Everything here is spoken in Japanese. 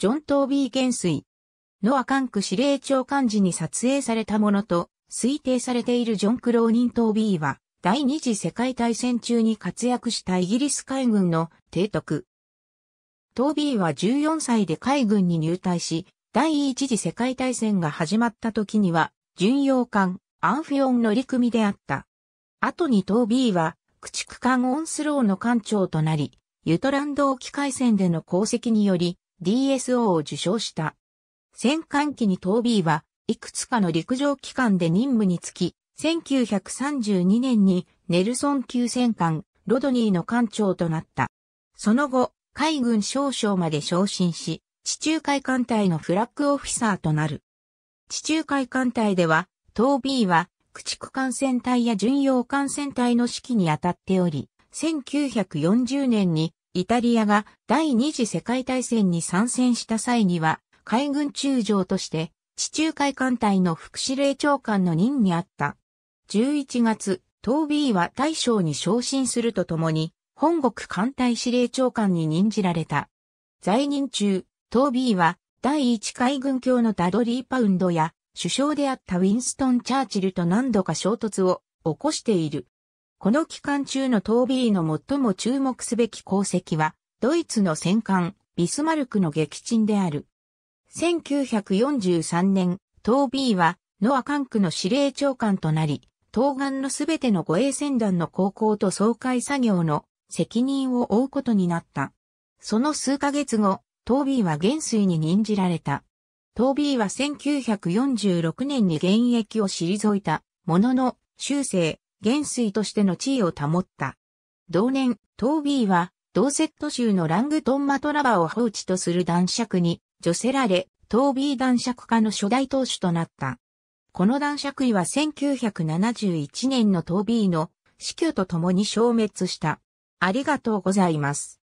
ジョン・トービー元帥。ノア・カンク司令長官時に撮影されたものと推定されているジョン・クローニン・トービーは第二次世界大戦中に活躍したイギリス海軍の提督。トービーは14歳で海軍に入隊し、第一次世界大戦が始まった時には、巡洋艦、アンフィオン乗組であった。後にトービーは、駆逐艦オンスローの艦長となり、ユトランド沖海戦での功績により、DSO を受賞した。戦艦機にトーは、いくつかの陸上機関で任務につき、1932年にネルソン級戦艦ロドニーの艦長となった。その後、海軍少将まで昇進し、地中海艦隊のフラッグオフィサーとなる。地中海艦隊では、東 B は、駆逐艦船隊や巡洋艦船隊の指揮に当たっており、1940年にイタリアが第二次世界大戦に参戦した際には、海軍中将として、地中海艦隊の副司令長官の任にあった。11月、トービーは大将に昇進するとともに、本国艦隊司令長官に任じられた。在任中、トービーは第一海軍卿のダドリー・パウンドや首相であったウィンストン・チャーチルと何度か衝突を起こしている。この期間中のトービーの最も注目すべき功績は、ドイツの戦艦、ビスマルクの撃沈である。1943年、トービーは、ノアン区の司令長官となり、東岸のすべての護衛船団の航行と総会作業の責任を負うことになった。その数ヶ月後、トービーは元帥に任じられた。トービーは1946年に現役を退いたものの、終生、元帥としての地位を保った。同年、トービーは、ドーセット州のラングトンマトラバを放置とする男爵に、除せられ、トービー男爵家の初代当主となった。この男爵位は1971年のトービーの死去と共に消滅した。ありがとうございます。